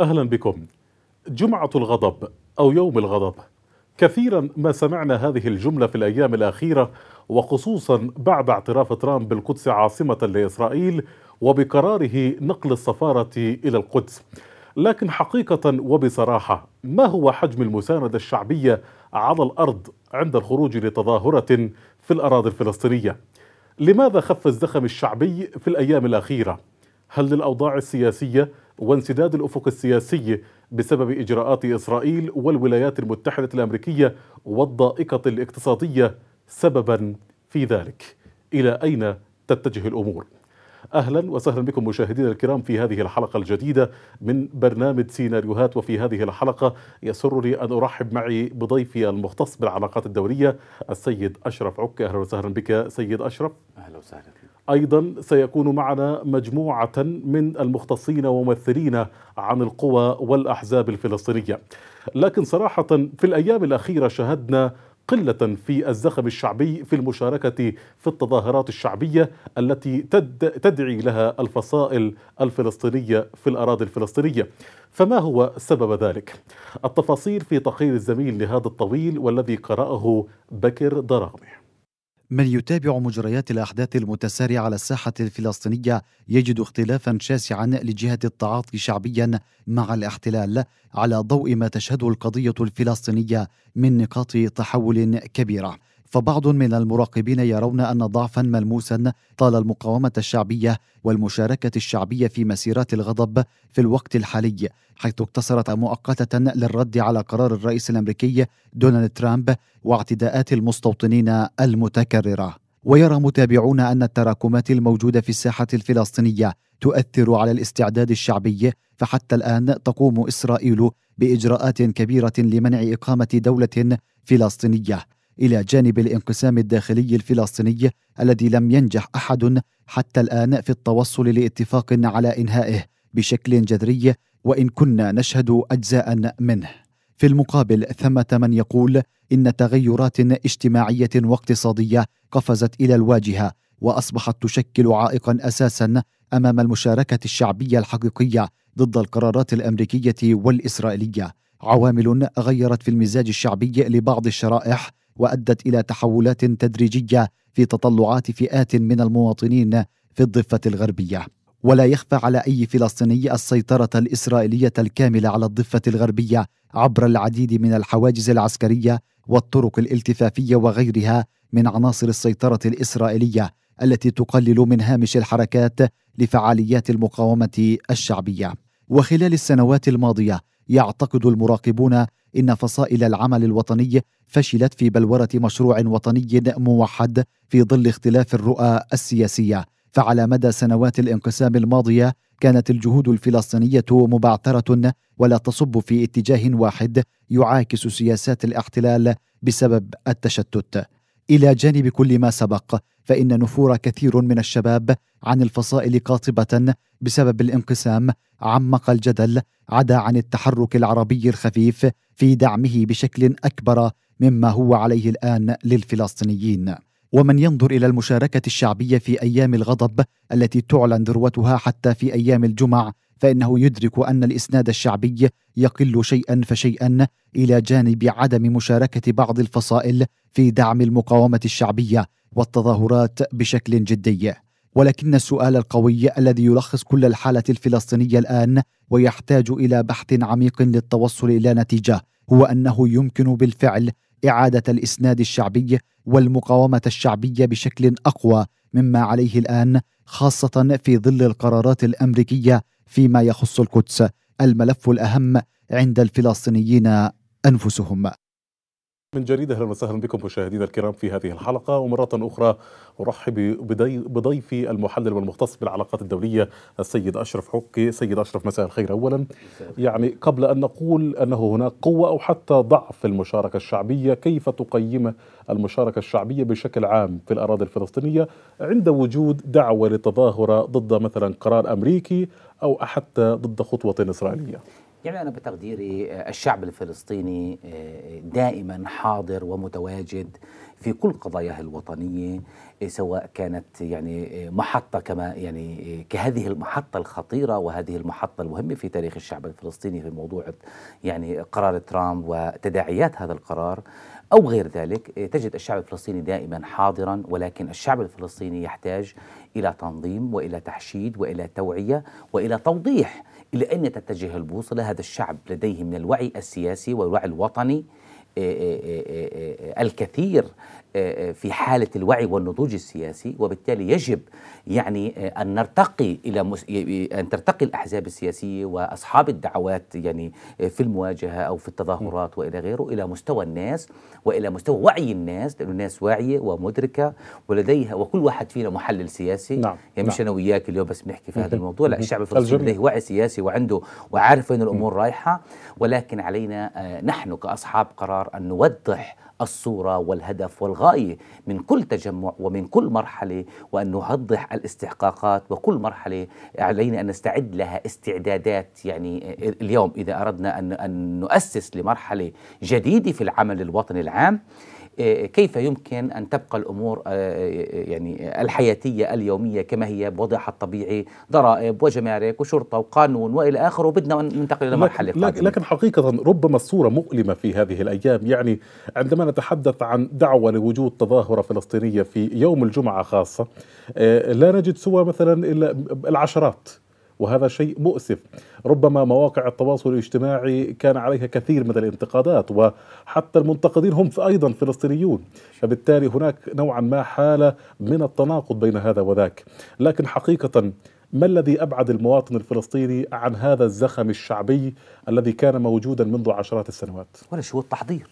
أهلا بكم جمعة الغضب أو يوم الغضب كثيرا ما سمعنا هذه الجملة في الأيام الأخيرة وخصوصا بعد اعتراف ترامب بالقدس عاصمة لإسرائيل وبقراره نقل السفارة إلى القدس لكن حقيقة وبصراحة ما هو حجم المساندة الشعبية على الأرض عند الخروج لتظاهرة في الأراضي الفلسطينية لماذا خف الزخم الشعبي في الأيام الأخيرة؟ هل للأوضاع السياسية وانسداد الأفق السياسي بسبب إجراءات إسرائيل والولايات المتحدة الأمريكية والضائقة الاقتصادية سببا في ذلك؟ إلى أين تتجه الأمور؟ اهلا وسهلا بكم مشاهدينا الكرام في هذه الحلقه الجديده من برنامج سيناريوهات وفي هذه الحلقه يسرني ان ارحب معي بضيفي المختص بالعلاقات الدوليه السيد اشرف عك اهلا وسهلا بك سيد اشرف اهلا وسهلا فيك ايضا سيكون معنا مجموعه من المختصين وممثلين عن القوى والاحزاب الفلسطينيه لكن صراحه في الايام الاخيره شهدنا قلة في الزخم الشعبي في المشاركة في التظاهرات الشعبية التي تدعي لها الفصائل الفلسطينية في الأراضي الفلسطينية فما هو سبب ذلك؟ التفاصيل في تقرير الزميل لهذا الطويل والذي قرأه بكر ضرامي من يتابع مجريات الاحداث المتسارعه على الساحه الفلسطينيه يجد اختلافا شاسعا لجهه التعاطي شعبيا مع الاحتلال على ضوء ما تشهده القضيه الفلسطينيه من نقاط تحول كبيره فبعض من المراقبين يرون ان ضعفا ملموسا طال المقاومه الشعبيه والمشاركه الشعبيه في مسيرات الغضب في الوقت الحالي حيث اقتصرت مؤقته للرد على قرار الرئيس الامريكي دونالد ترامب واعتداءات المستوطنين المتكرره ويرى متابعون ان التراكمات الموجوده في الساحه الفلسطينيه تؤثر على الاستعداد الشعبي فحتى الان تقوم اسرائيل باجراءات كبيره لمنع اقامه دوله فلسطينيه الى جانب الانقسام الداخلي الفلسطيني الذي لم ينجح احد حتى الان في التوصل لاتفاق على انهائه بشكل جذري وان كنا نشهد اجزاء منه في المقابل ثمه من يقول ان تغيرات اجتماعيه واقتصاديه قفزت الى الواجهه واصبحت تشكل عائقا اساسا امام المشاركه الشعبيه الحقيقيه ضد القرارات الامريكيه والاسرائيليه عوامل غيرت في المزاج الشعبي لبعض الشرائح وادت الى تحولات تدريجيه في تطلعات فئات من المواطنين في الضفه الغربيه ولا يخفى على اي فلسطيني السيطره الاسرائيليه الكامله على الضفه الغربيه عبر العديد من الحواجز العسكريه والطرق الالتفافيه وغيرها من عناصر السيطره الاسرائيليه التي تقلل من هامش الحركات لفعاليات المقاومه الشعبيه وخلال السنوات الماضيه يعتقد المراقبون ان فصائل العمل الوطني فشلت في بلوره مشروع وطني موحد في ظل اختلاف الرؤى السياسيه فعلى مدى سنوات الانقسام الماضيه كانت الجهود الفلسطينيه مبعثره ولا تصب في اتجاه واحد يعاكس سياسات الاحتلال بسبب التشتت الى جانب كل ما سبق فان نفور كثير من الشباب عن الفصائل قاطبه بسبب الانقسام عمق الجدل عدا عن التحرك العربي الخفيف في دعمه بشكل اكبر مما هو عليه الان للفلسطينيين ومن ينظر الى المشاركه الشعبيه في ايام الغضب التي تعلن ذروتها حتى في ايام الجمع فانه يدرك ان الاسناد الشعبي يقل شيئا فشيئا الى جانب عدم مشاركه بعض الفصائل في دعم المقاومه الشعبيه والتظاهرات بشكل جدي ولكن السؤال القوي الذي يلخص كل الحاله الفلسطينيه الان ويحتاج الى بحث عميق للتوصل الى نتيجه هو انه يمكن بالفعل اعاده الاسناد الشعبي والمقاومه الشعبيه بشكل اقوى مما عليه الان خاصه في ظل القرارات الامريكيه فيما يخص القدس الملف الاهم عند الفلسطينيين انفسهم من جريدة أهلا وسهلا بكم مشاهدينا الكرام في هذه الحلقة ومرة أخرى أرحب بضيفي المحلل والمختص بالعلاقات الدولية السيد أشرف حكي سيد أشرف مساء الخير أولا يعني قبل أن نقول أنه هناك قوة أو حتى ضعف المشاركة الشعبية كيف تقيم المشاركة الشعبية بشكل عام في الأراضي الفلسطينية عند وجود دعوة لتظاهرة ضد مثلا قرار أمريكي أو حتى ضد خطوة إسرائيلية يعني أنا بتقديري آه، الشعب الفلسطيني آه، دائما حاضر ومتواجد في كل قضاياه الوطنية آه، سواء كانت يعني محطة كما يعني كهذه المحطة الخطيرة وهذه المحطة المهمة في تاريخ الشعب الفلسطيني في موضوع يعني قرار ترامب وتداعيات هذا القرار أو غير ذلك تجد الشعب الفلسطيني دائما حاضرا ولكن الشعب الفلسطيني يحتاج إلى تنظيم وإلى تحشيد وإلى توعية وإلى توضيح إلى أين تتجه البوصلة هذا الشعب لديه من الوعي السياسي والوعي الوطني الكثير آه، آه، في حالة الوعي والنضوج السياسي وبالتالي يجب يعني آه، أن نرتقي إلى مس... أن ترتقي الأحزاب السياسية وأصحاب الدعوات يعني في المواجهة أو في التظاهرات وإلى غيره إلى مستوى الناس وإلى مستوى وعي الناس لأن الناس واعية ومدركة ولديها وكل واحد فينا محلل سياسي نعم. يعني مش نعم. أنا وياك اليوم بس بنحكي في هذا الموضوع لا الشعب الفلسطيني لديه وعي سياسي وعنده وعارف وين الأمور رايحة ولكن علينا نحن كأصحاب قرار القرار أن نوضح الصورة والهدف والغاية من كل تجمع ومن كل مرحلة وأن نوضح الاستحقاقات وكل مرحلة علينا أن نستعد لها استعدادات يعني آه، اليوم إذا أردنا أن نؤسس لمرحلة جديدة في العمل الوطني العام كيف يمكن ان تبقى الامور آه، آه، يعني الحياتيه اليوميه كما هي بوضعها الطبيعي ضرائب وجمارك وشرطه وقانون والى اخره وبدنا ان ننتقل الى مرحله لكن, قادمة. لكن حقيقه ربما الصوره مؤلمه في هذه الايام يعني عندما نتحدث عن دعوه لوجود تظاهره فلسطينيه في يوم الجمعه خاصه آه، لا نجد سوى مثلا الا العشرات وهذا شيء مؤسف ربما مواقع التواصل الاجتماعي كان عليها كثير من الانتقادات وحتى المنتقدين هم أيضا فلسطينيون فبالتالي هناك نوعا ما حالة من التناقض بين هذا وذاك لكن حقيقة ما الذي أبعد المواطن الفلسطيني عن هذا الزخم الشعبي الذي كان موجودا منذ عشرات السنوات؟ ولا شو التحضير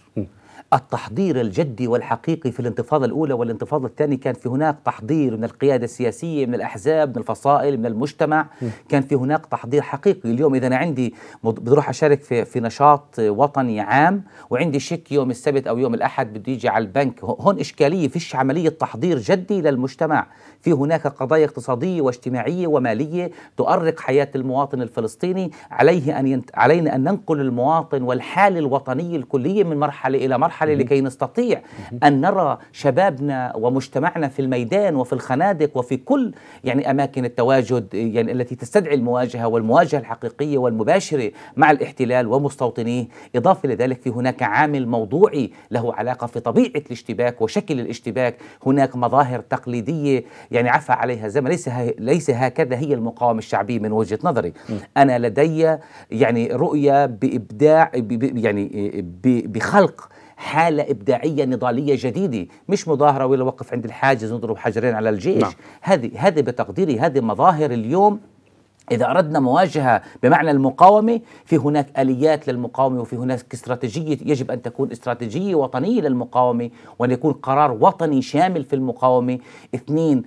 التحضير الجدي والحقيقي في الانتفاضة الأولى والانتفاضة الثانية كان في هناك تحضير من القيادة السياسية من الأحزاب من الفصائل من المجتمع م. كان في هناك تحضير حقيقي اليوم إذا أنا عندي بروح أشارك في, في نشاط وطني عام وعندي شك يوم السبت أو يوم الأحد بده يجي على البنك هون إشكالية فيش عملية تحضير جدي للمجتمع في هناك قضايا اقتصادية واجتماعية ومالية تؤرق حياة المواطن الفلسطيني عليه أن ينت... علينا أن ننقل المواطن والحالة الوطنية الكلية من مرحلة إلى مرحلة المرحلة لكي نستطيع أن نرى شبابنا ومجتمعنا في الميدان وفي الخنادق وفي كل يعني أماكن التواجد يعني التي تستدعي المواجهة والمواجهة الحقيقية والمباشرة مع الاحتلال ومستوطنيه إضافة لذلك في هناك عامل موضوعي له علاقة في طبيعة الاشتباك وشكل الاشتباك هناك مظاهر تقليدية يعني عفى عليها الزمن ليس, ليس هكذا هي المقاومة الشعبية من وجهة نظري أنا لدي يعني رؤية بإبداع يعني بخلق حالة إبداعية نضالية جديدة مش مظاهرة ولا وقف عند الحاجز نضرب حجرين على الجيش نعم. هذه هذه بتقديري هذه مظاهر اليوم إذا أردنا مواجهة بمعنى المقاومة في هناك آليات للمقاومة وفي هناك استراتيجية يجب أن تكون استراتيجية وطنية للمقاومة وأن يكون قرار وطني شامل في المقاومة اثنين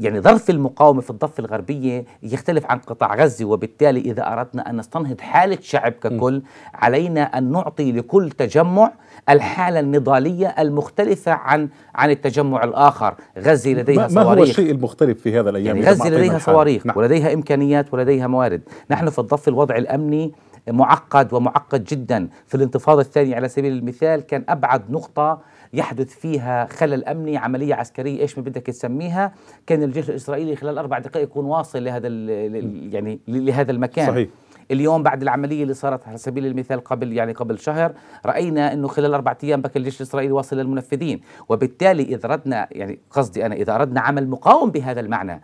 يعني ظرف المقاومة في الضفة الغربية يختلف عن قطاع غزة وبالتالي إذا أردنا أن نستنهض حالة شعب ككل علينا أن نعطي لكل تجمع الحالة النضالية المختلفة عن عن التجمع الآخر غزة لديها ما صواريخ ما هو الشيء المختلف في هذا الأيام يعني غزة لديها صواريخ نعم. ولديها إمكانيات ولديها موارد نحن في الضفة الوضع الأمني معقد ومعقد جدا في الانتفاضة الثانية على سبيل المثال كان أبعد نقطة يحدث فيها خلل أمني عملية عسكرية إيش ما بدك تسميها كان الجيش الإسرائيلي خلال أربع دقائق يكون واصل لهذا يعني لهذا المكان صحيح اليوم بعد العملية اللي صارت على سبيل المثال قبل يعني قبل شهر رأينا أنه خلال أربعة أيام بكى الجيش الإسرائيلي واصل للمنفذين وبالتالي إذا أردنا يعني قصدي أنا إذا أردنا عمل مقاوم بهذا المعنى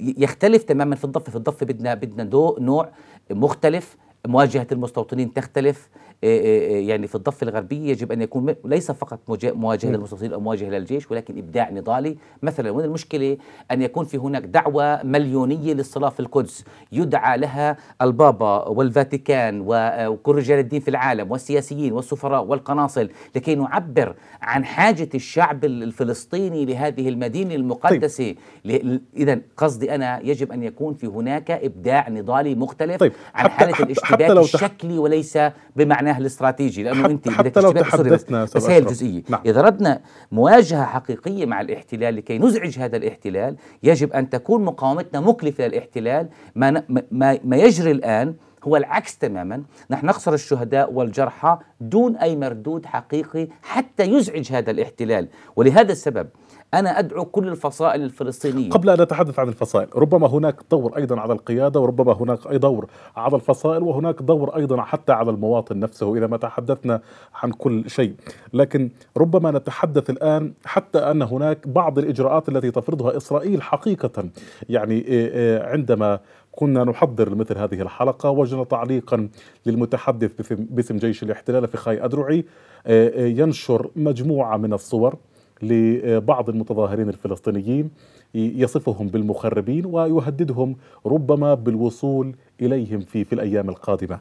يختلف تماما في الضفة في الضفة بدنا بدنا نوع مختلف مواجهة المستوطنين تختلف آه، آه، آه، يعني في الضفه الغربيه يجب ان يكون ليس فقط مواجهه للمستوطنين او مواجهه للجيش ولكن ابداع نضالي مثلا وين المشكله ان يكون في هناك دعوه مليونيه للصلاه في القدس يدعى لها البابا والفاتيكان وكل رجال الدين في العالم والسياسيين والسفراء والقناصل لكي نعبر عن حاجه الشعب الفلسطيني لهذه المدينه المقدسه طيب. اذا قصدي انا يجب ان يكون في هناك ابداع نضالي مختلف طيب. عن حاله الاشتباك الشكلي وليس بمعنى معناها الاستراتيجي لانه انت حتى لو تحدثنا بس, بس هي الجزئيه نعم. اذا اردنا مواجهه حقيقيه مع الاحتلال لكي نزعج هذا الاحتلال يجب ان تكون مقاومتنا مكلفه للاحتلال ما ما, ما يجري الان هو العكس تماما نحن نخسر الشهداء والجرحى دون أي مردود حقيقي حتى يزعج هذا الاحتلال ولهذا السبب أنا أدعو كل الفصائل الفلسطينية قبل أن نتحدث عن الفصائل ربما هناك دور أيضا على القيادة وربما هناك أي دور على الفصائل وهناك دور أيضا حتى على المواطن نفسه إذا ما تحدثنا عن كل شيء لكن ربما نتحدث الآن حتى أن هناك بعض الإجراءات التي تفرضها إسرائيل حقيقة يعني إيه، إيه، عندما كنا نحضر مثل هذه الحلقة وجدنا تعليقا للمتحدث باسم جيش الاحتلال في خاي أدرعي إيه، ينشر مجموعة من الصور لبعض المتظاهرين الفلسطينيين يصفهم بالمخربين ويهددهم ربما بالوصول اليهم في في الايام القادمه.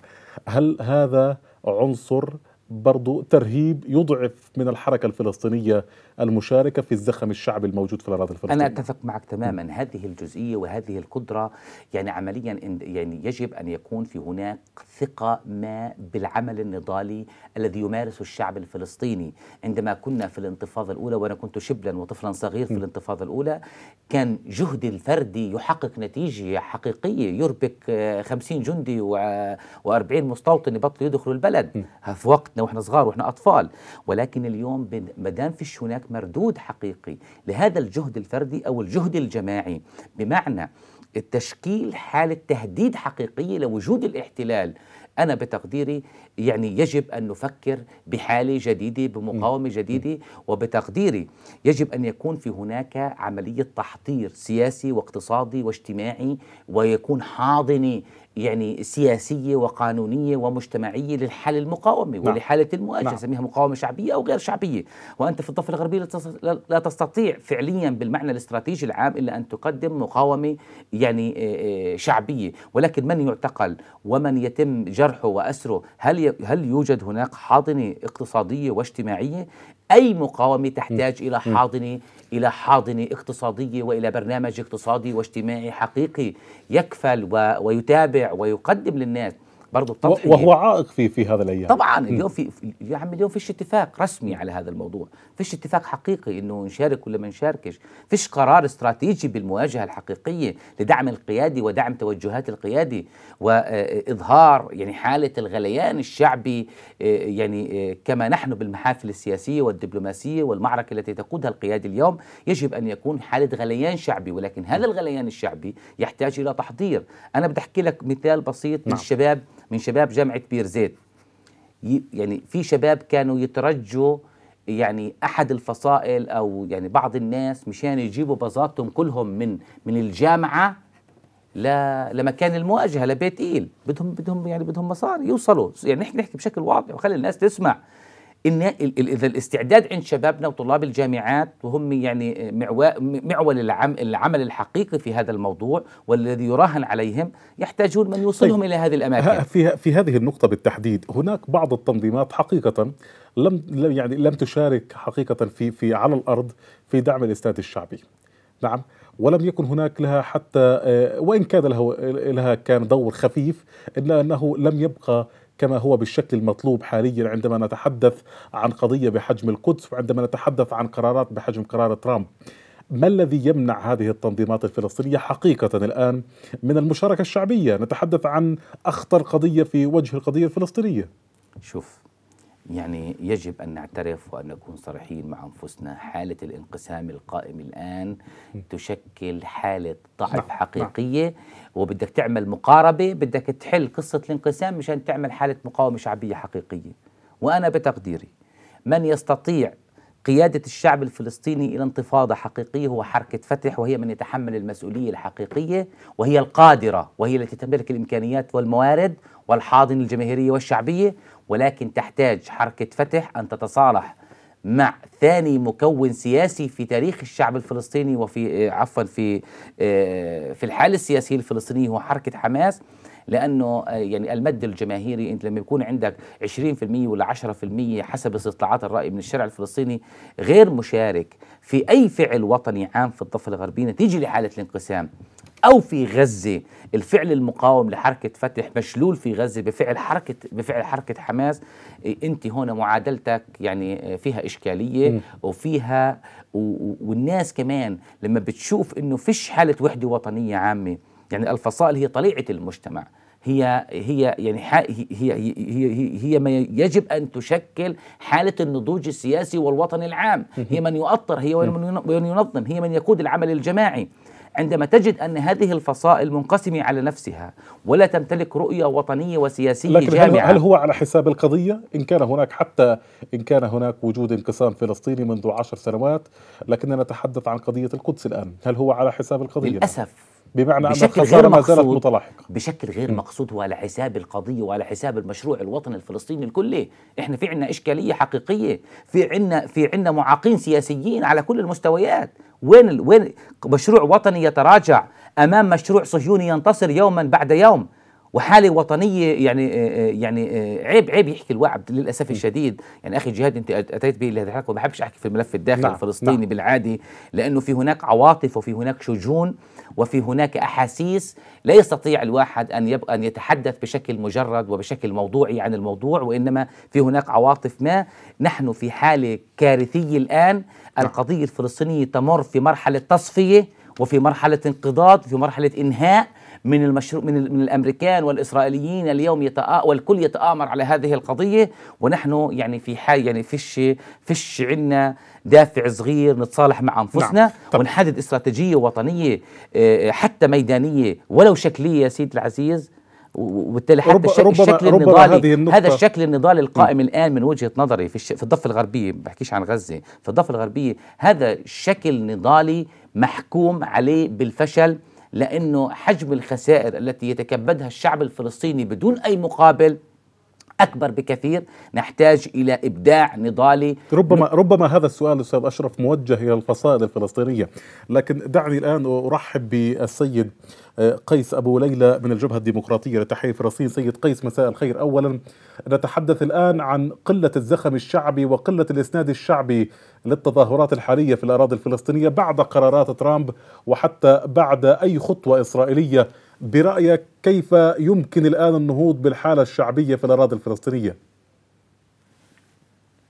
هل هذا عنصر برضو ترهيب يضعف من الحركة الفلسطينية المشاركة في الزخم الشعبي الموجود في الأراضي الفلسطينية أنا أتفق معك تماما هذه الجزئية وهذه القدرة يعني عمليا يعني يجب أن يكون في هناك ثقة ما بالعمل النضالي الذي يمارسه الشعب الفلسطيني عندما كنا في الانتفاضة الأولى وأنا كنت شبلا وطفلا صغير في الانتفاضة الأولى كان جهدي الفردي يحقق نتيجة حقيقية يربك 50 جندي و40 مستوطن يبطلوا يدخلوا البلد في وقت حياتنا واحنا صغار واحنا اطفال ولكن اليوم ما دام فيش هناك مردود حقيقي لهذا الجهد الفردي او الجهد الجماعي بمعنى التشكيل حالة تهديد حقيقية لوجود الاحتلال أنا بتقديري يعني يجب أن نفكر بحالة جديدة بمقاومة جديدة وبتقديري يجب أن يكون في هناك عملية تحضير سياسي واقتصادي واجتماعي ويكون حاضني يعني سياسية وقانونية ومجتمعية للحل المقاومة نعم. ولحالة المواجهه نعم. سميها مقاومة شعبية أو غير شعبية وأنت في الضفة الغربية لا تستطيع فعليا بالمعنى الاستراتيجي العام إلا أن تقدم مقاومة يعني شعبية ولكن من يعتقل ومن يتم جرحه وأسره هل هل يوجد هناك حاضنة اقتصادية واجتماعية أي مقاومة تحتاج إلى حاضنة إلى حاضنة اقتصادية وإلى برنامج اقتصادي واجتماعي حقيقي يكفل ويتابع ويقدم للناس برضه التضحية وهو يعني. عائق في في هذا الايام طبعا اليوم في يا عمي اليوم فيش اتفاق رسمي على هذا الموضوع، فيش اتفاق حقيقي انه نشارك ولا ما نشاركش، فيش قرار استراتيجي بالمواجهه الحقيقيه لدعم القيادي ودعم توجهات القيادي واظهار يعني حاله الغليان الشعبي آه، يعني آه، كما نحن بالمحافل السياسيه والدبلوماسيه والمعركه التي تقودها القيادي اليوم يجب ان يكون حاله غليان شعبي ولكن هذا الغليان الشعبي يحتاج الى تحضير، انا بدي احكي لك مثال بسيط من نعم. الشباب من شباب جامعه بير زيت يعني في شباب كانوا يترجوا يعني احد الفصائل او يعني بعض الناس مشان يجيبوا بساطهم كلهم من من الجامعه ل... لمكان المواجهه لبيت ايل بدهم بدهم يعني بدهم مصاري يوصلوا يعني نحكي نحكي بشكل واضح وخلي الناس تسمع ان اذا الاستعداد عند شبابنا وطلاب الجامعات وهم يعني معول العمل الحقيقي في هذا الموضوع والذي يراهن عليهم يحتاجون من يوصلهم طيب. الى هذه الاماكن في في هذه النقطه بالتحديد هناك بعض التنظيمات حقيقه لم يعني لم تشارك حقيقه في في على الارض في دعم الاستاد الشعبي نعم ولم يكن هناك لها حتى آه، وان كان لها, لها كان دور خفيف الا انه لم يبقى كما هو بالشكل المطلوب حاليا عندما نتحدث عن قضية بحجم القدس وعندما نتحدث عن قرارات بحجم قرار ترامب ما الذي يمنع هذه التنظيمات الفلسطينية حقيقة الآن من المشاركة الشعبية نتحدث عن أخطر قضية في وجه القضية الفلسطينية شوف يعني يجب أن نعترف وأن نكون صريحين مع أنفسنا حالة الانقسام القائم الآن تشكل حالة ضعف نعم، حقيقية وبدك تعمل مقاربة بدك تحل قصة الانقسام مشان تعمل حالة مقاومة شعبية حقيقية وأنا بتقديري من يستطيع قيادة الشعب الفلسطيني إلى انتفاضة حقيقية هو حركة فتح وهي من يتحمل المسؤولية الحقيقية وهي القادرة وهي التي تملك الإمكانيات والموارد والحاضنة الجماهيرية والشعبية ولكن تحتاج حركة فتح أن تتصالح مع ثاني مكون سياسي في تاريخ الشعب الفلسطيني وفي آه، عفوا في آه، في الحالة السياسية الفلسطينية هو حركة حماس لانه آه، يعني المد الجماهيري انت لما يكون عندك 20% ولا 10% حسب استطلاعات الراي من الشارع الفلسطيني غير مشارك في اي فعل وطني عام في الضفه الغربيه نتيجه لحاله الانقسام او في غزه الفعل المقاوم لحركه فتح مشلول في غزه بفعل حركه بفعل حركه حماس إيه، انت هنا معادلتك يعني آه، فيها اشكاليه وفيها والناس كمان لما بتشوف انه فيش حاله وحده وطنيه عامه يعني الفصائل هي طليعه المجتمع هي هي يعني هي هي هي, هي ما يجب ان تشكل حاله النضوج السياسي والوطني العام، هي من يؤطر هي من ينظم، هي من يقود العمل الجماعي. عندما تجد ان هذه الفصائل منقسمه على نفسها ولا تمتلك رؤيه وطنيه وسياسيه لكن جامعه هل هو على حساب القضيه؟ ان كان هناك حتى ان كان هناك وجود انقسام فلسطيني منذ عشر سنوات، لكننا نتحدث عن قضيه القدس الان، هل هو على حساب القضيه؟ للاسف بمعنى بشكل أن الخسارة ما زالت متلاحقة بشكل غير مقصود وعلى حساب القضية وعلى حساب المشروع الوطني الفلسطيني الكلي احنا في عنا إشكالية حقيقية في عنا في عنا معاقين سياسيين على كل المستويات وين وين مشروع وطني يتراجع أمام مشروع صهيوني ينتصر يوما بعد يوم وحاله وطنيه يعني آه، آه، يعني آه، عيب عيب يحكي الواحد للاسف الشديد يعني اخي جهاد انت اتيت به لهذه الحلقه ما بحبش احكي في الملف الداخلي نعم الفلسطيني نعم بالعادي لانه في هناك عواطف وفي هناك شجون وفي هناك احاسيس لا يستطيع الواحد ان يبقى ان يتحدث بشكل مجرد وبشكل موضوعي عن الموضوع وانما في هناك عواطف ما نحن في حاله كارثيه الان نعم. القضيه الفلسطينيه تمر في مرحله تصفيه وفي مرحله انقضاض في مرحله انهاء من المشروع من, من الامريكان والاسرائيليين اليوم يتآ والكل يتآمر على هذه القضيه ونحن يعني في حال يعني فيش فيش عندنا دافع صغير نتصالح مع انفسنا نعم. ونحدد استراتيجيه وطنيه آه، حتى ميدانيه ولو شكليه سيد العزيز وبالتالي حتى ربما الشكل, الشكل النضالي هذا الشكل النضالي القائم م. الان من وجهه نظري في, في الضفه الغربيه ما بحكيش عن غزه في الضفه الغربيه هذا شكل نضالي محكوم عليه بالفشل لأنه حجم الخسائر التي يتكبدها الشعب الفلسطيني بدون أي مقابل اكبر بكثير نحتاج الى ابداع نضالي ربما ربما هذا السؤال استاذ اشرف موجه الى الفصائل الفلسطينيه لكن دعني الان ارحب بالسيد آه، قيس ابو ليلى من الجبهه الديمقراطيه لتحرير فلسطين سيد قيس مساء الخير اولا نتحدث الان عن قله الزخم الشعبي وقله الاسناد الشعبي للتظاهرات الحاليه في الاراضي الفلسطينيه بعد قرارات ترامب وحتى بعد اي خطوه اسرائيليه برأيك كيف يمكن الآن النهوض بالحالة الشعبية في الأراضي الفلسطينية؟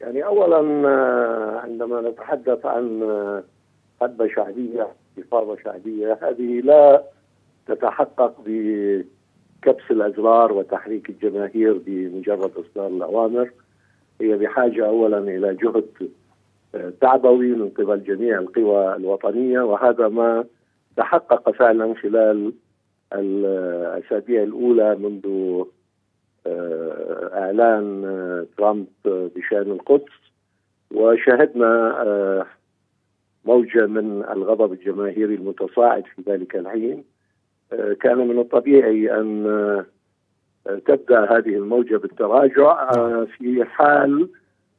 يعني أولا آه، عندما نتحدث عن حدبة آه، شعبية إفاضة شعبية هذه لا تتحقق بكبس الأزرار وتحريك الجماهير بمجرد إصدار الأوامر هي بحاجة أولا إلى جهد آه، تعبوي من قبل جميع القوى الوطنية وهذا ما تحقق فعلا خلال الأسابيع الأولى منذ آه، إعلان آه، ترامب آه، بشأن القدس وشاهدنا موجة من الغضب الجماهيري المتصاعد في ذلك الحين كان من الطبيعي أن تبدأ هذه الموجة بالتراجع في حال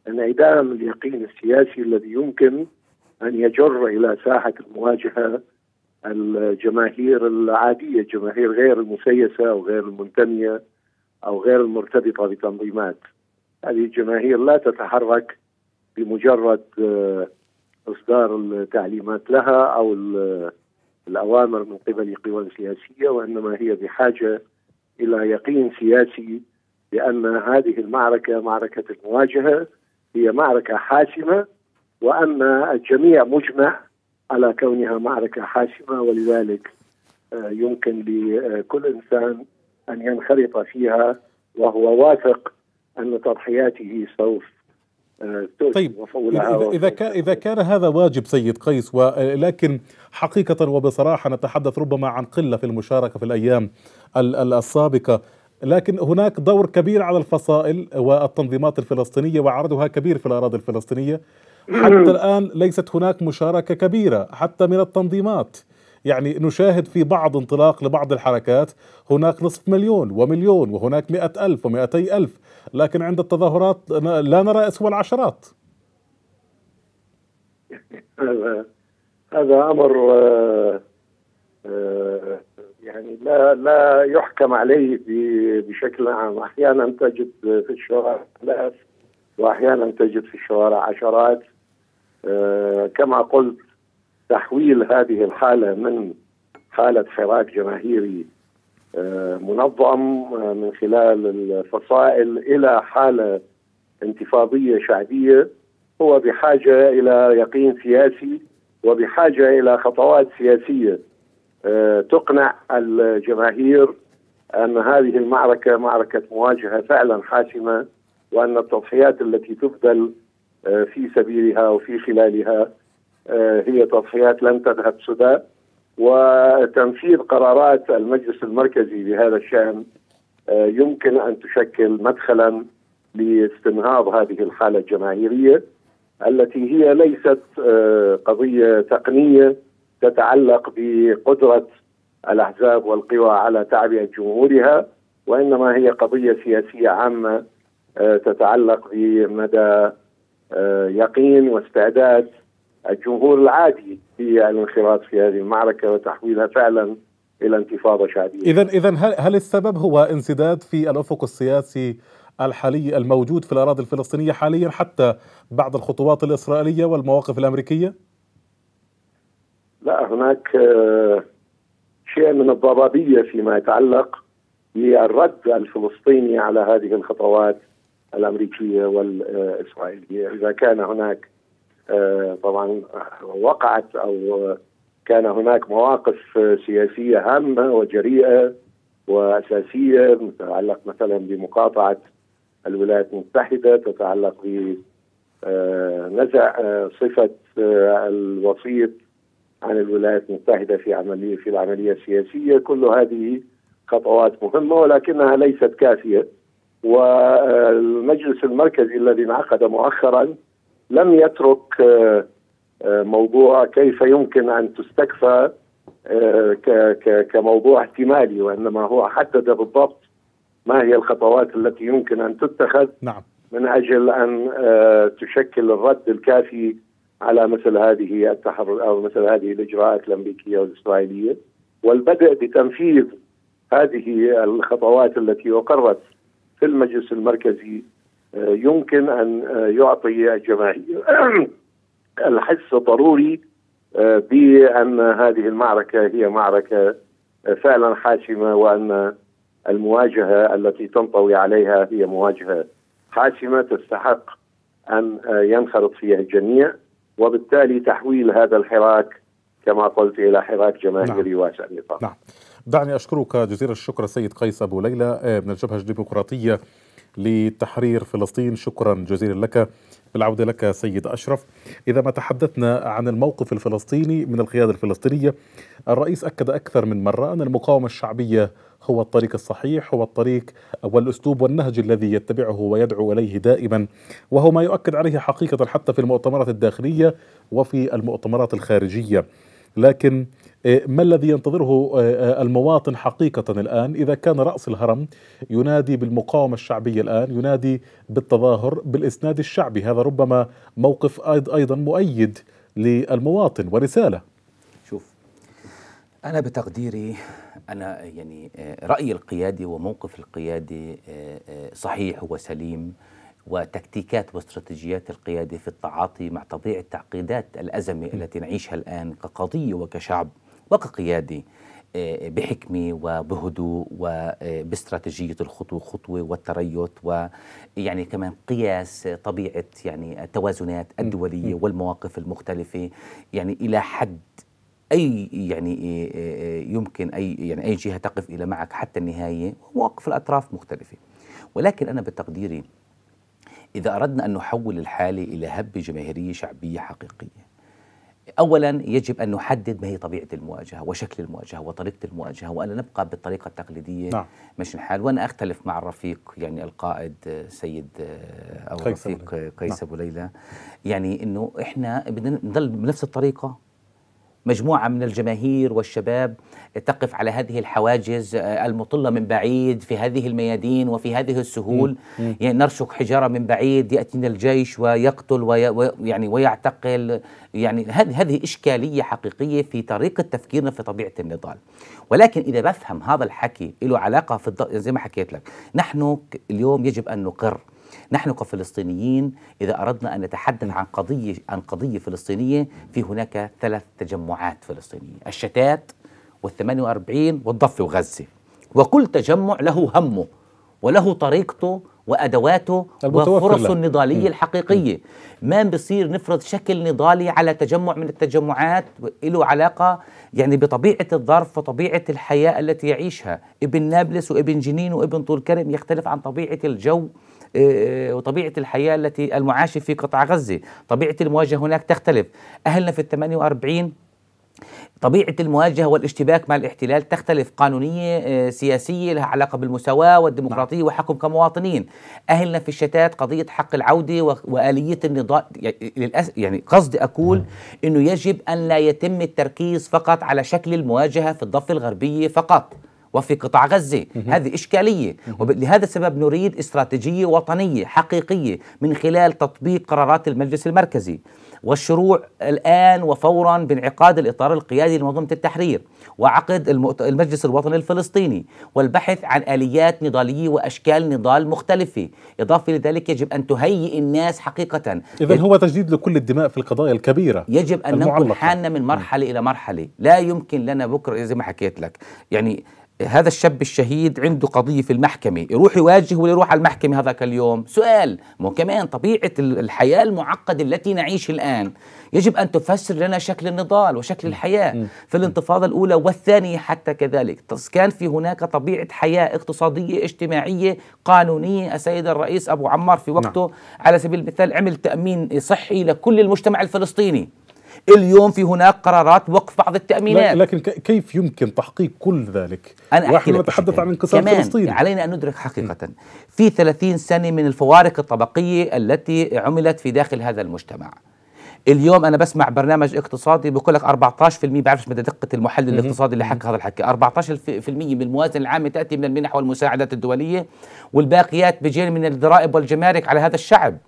انعدام اليقين السياسي الذي يمكن أن يجر إلى ساحة المواجهة الجماهير العادية جماهير غير المسيسة أو غير المنتمية أو غير المرتبطة بتنظيمات هذه الجماهير لا تتحرك بمجرد آه، إصدار التعليمات لها أو الأوامر من قبل قوى سياسية وإنما هي بحاجة إلى يقين سياسي بأن هذه المعركة معركة المواجهة هي معركة حاسمة وأن الجميع مجمع على كونها معركة حاسمة ولذلك آه، يمكن لكل إنسان أن ينخرط فيها وهو واثق أن تضحياته سوف آه، طيب إذا, إذا, كان إذا كان هذا واجب سيد قيس ولكن حقيقة وبصراحة نتحدث ربما عن قلة في المشاركة في الأيام السابقة لكن هناك دور كبير على الفصائل والتنظيمات الفلسطينية وعرضها كبير في الأراضي الفلسطينية حتى الآن ليست هناك مشاركة كبيرة حتى من التنظيمات يعني نشاهد في بعض انطلاق لبعض الحركات هناك نصف مليون ومليون وهناك مئة ألف ومئتي ألف لكن عند التظاهرات لا نرى سوى العشرات هذا هذا أمر آه، آه، يعني لا لا يحكم عليه بشكل عام احيانا تجد في الشوارع ثلاث واحيانا تجد في الشوارع عشرات آه، كما قلت تحويل هذه الحالة من حالة حراك جماهيري آه، منظم آه، من خلال الفصائل إلى حالة انتفاضية شعبية هو بحاجة إلى يقين سياسي وبحاجة إلى خطوات سياسية تقنع الجماهير أن هذه المعركة معركة مواجهة فعلا حاسمة وأن التضحيات التي تبذل آه، في سبيلها وفي خلالها آه، هي تضحيات لن تذهب سدى وتنفيذ قرارات المجلس المركزي بهذا الشان آه، يمكن ان تشكل مدخلا لاستنهاض هذه الحاله الجماهيريه التي هي ليست قضيه تقنيه تتعلق بقدره الاحزاب والقوى على تعبئه جمهورها وانما هي قضيه سياسيه عامه تتعلق بمدى آه، يقين واستعداد الجمهور العادي في الانخراط في هذه المعركه وتحويلها فعلا الى انتفاضه شعبيه. اذا اذا هل السبب هو انسداد في الافق السياسي الحالي الموجود في الاراضي الفلسطينيه حاليا حتى بعد الخطوات الاسرائيليه والمواقف الامريكيه؟ لا هناك آه، شيء من الضبابيه فيما يتعلق بالرد الفلسطيني على هذه الخطوات الامريكيه والاسرائيليه اذا كان هناك آه، طبعا وقعت او كان هناك مواقف سياسيه هامه وجريئه واساسيه تتعلق مثلا بمقاطعه الولايات المتحده تتعلق بنزع آه، آه، صفه الوسيط عن الولايات المتحده في عمليه في العمليه السياسيه كل هذه خطوات مهمه ولكنها ليست كافيه والمجلس المركزي الذي انعقد مؤخرا لم يترك آه، آه، موضوع كيف يمكن ان تستكفى آه، كموضوع احتمالي وانما هو حدد بالضبط ما هي الخطوات التي يمكن ان تتخذ نعم. من اجل ان تشكل الرد الكافي على مثل هذه التحر او مثل هذه الاجراءات الامريكيه والاسرائيليه والبدء بتنفيذ هذه الخطوات التي اقرت في المجلس المركزي آه، يمكن ان آه، يعطي الجماهير الحس ضروري آه، بان هذه المعركه هي معركه فعلا حاسمه وان المواجهه التي تنطوي عليها هي مواجهه حاسمه تستحق ان ينخرط فيها الجميع وبالتالي تحويل هذا الحراك كما قلت الى حراك جماهيري نعم. واسع نطاق نعم. دعني أشكرك جزيل الشكر السيد قيس أبو ليلى آه، من الجبهة الديمقراطية لتحرير فلسطين شكرا جزيلا لك بالعودة لك سيد أشرف إذا ما تحدثنا عن الموقف الفلسطيني من القيادة الفلسطينية الرئيس أكد أكثر من مرة أن المقاومة الشعبية هو الطريق الصحيح هو الطريق والأسلوب والنهج الذي يتبعه ويدعو إليه دائما وهو ما يؤكد عليه حقيقة حتى في المؤتمرات الداخلية وفي المؤتمرات الخارجية لكن إيه، ما الذي ينتظره آه، آه، المواطن حقيقة الآن إذا كان رأس الهرم ينادي بالمقاومة الشعبية الآن ينادي بالتظاهر بالإسناد الشعبي هذا ربما موقف أيضا مؤيد للمواطن ورسالة شوف أنا بتقديري أنا يعني آه، رأي القيادي وموقف القيادي صحيح وسليم وتكتيكات واستراتيجيات القيادة في التعاطي مع طبيعة تعقيدات الأزمة التي نعيشها الآن كقضية وكشعب وكقيادي آه، بحكمة وبهدوء وباستراتيجية الخطوة خطوة والتريث ويعني كمان قياس طبيعة يعني التوازنات الدولية والمواقف المختلفة يعني إلى حد اي يعني آه، آه، يمكن اي يعني اي جهه تقف الى معك حتى النهايه ومواقف الاطراف مختلفه ولكن انا بتقديري اذا اردنا ان نحول الحاله الى هبه جماهيريه شعبيه حقيقيه اولا يجب ان نحدد ما هي طبيعه المواجهه وشكل المواجهه وطريقه المواجهه وان نبقى بالطريقه التقليديه نعم. مش الحال وانا اختلف مع الرفيق يعني القائد آه، سيد آه، او الرفيق قيس آه، نعم. ابو ليلى يعني انه احنا بدنا نضل بنفس الطريقه مجموعة من الجماهير والشباب تقف على هذه الحواجز آه، المطلة من بعيد في هذه الميادين وفي هذه السهول يعني نرشق حجارة من بعيد يأتينا الجيش ويقتل ويعني ويعتقل يعني هذه هذه إشكالية حقيقية في طريقة تفكيرنا في طبيعة النضال ولكن إذا بفهم هذا الحكي له علاقة في الض... زي ما حكيت لك نحن اليوم يجب أن نقر نحن كفلسطينيين إذا أردنا أن نتحدث عن قضية عن قضية فلسطينية في هناك ثلاث تجمعات فلسطينية الشتات وال48 والضفة وغزة وكل تجمع له همه وله طريقته وادواته وفرصه النضاليه م. الحقيقيه م. ما بصير نفرض شكل نضالي على تجمع من التجمعات له علاقه يعني بطبيعه الظرف وطبيعه الحياه التي يعيشها ابن نابلس وابن جنين وابن طول كرم يختلف عن طبيعه الجو آه، وطبيعة الحياة التي المعاشة في قطاع غزة طبيعة المواجهة هناك تختلف أهلنا في الثمانية وأربعين طبيعة المواجهة والاشتباك مع الاحتلال تختلف قانونية آه، سياسية لها علاقة بالمساواة والديمقراطية نعم. وحقهم كمواطنين أهلنا في الشتات قضية حق العودة وآلية النضال يعني قصدي أقول نعم. أنه يجب أن لا يتم التركيز فقط على شكل المواجهة في الضفة الغربية فقط وفي قطاع غزة هذه إشكالية ولهذا السبب نريد استراتيجية وطنية حقيقية من خلال تطبيق قرارات المجلس المركزي والشروع الآن وفورا بانعقاد الإطار القيادي لمنظمة التحرير وعقد المجلس الوطني الفلسطيني والبحث عن آليات نضالية وأشكال نضال مختلفة إضافة لذلك يجب أن تهيئ الناس حقيقة إذا هو تجديد لكل الدماء في القضايا الكبيرة يجب أن ننقل حالنا من مرحلة إلى مرحلة لا يمكن لنا بكرة زي ما حكيت لك يعني هذا الشاب الشهيد عنده قضيه في المحكمه يروح يواجه ولا يروح على المحكمه هذاك اليوم سؤال مو كمان طبيعه الحياه المعقده التي نعيش الان يجب ان تفسر لنا شكل النضال وشكل الحياه في الانتفاضه الاولى والثانيه حتى كذلك كان في هناك طبيعه حياه اقتصاديه اجتماعيه قانونيه السيد الرئيس ابو عمار في نعم. وقته نعم. على سبيل المثال عمل تامين صحي لكل المجتمع الفلسطيني اليوم في هناك قرارات وقف بعض التامينات لكن كيف يمكن تحقيق كل ذلك انا احكي لك نتحدث عن انقسام فلسطين علينا ان ندرك حقيقه م. في 30 سنه من الفوارق الطبقيه التي عملت في داخل هذا المجتمع اليوم انا بسمع برنامج اقتصادي بقول لك 14% بعرفش مدى دقه المحلل الاقتصادي اللي حكى هذا الحكي 14% من الموازنه العامه تاتي من المنح والمساعدات الدوليه والباقيات بجيل من الضرائب والجمارك على هذا الشعب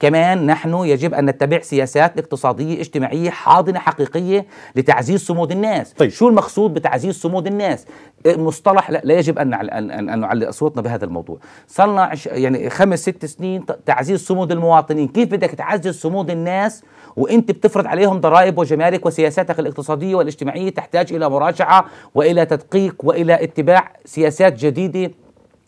كمان نحن يجب ان نتبع سياسات اقتصاديه اجتماعيه حاضنه حقيقيه لتعزيز صمود الناس طيب. شو المقصود بتعزيز صمود الناس آه، مصطلح لا, لا يجب ان ان نعلق اصواتنا بهذا الموضوع صار لنا يعني خمس ست سنين تعزيز صمود المواطنين كيف بدك تعزز صمود الناس وانت بتفرض عليهم ضرائب وجمارك وسياساتك الاقتصاديه والاجتماعيه تحتاج الى مراجعه والى تدقيق والى اتباع سياسات جديده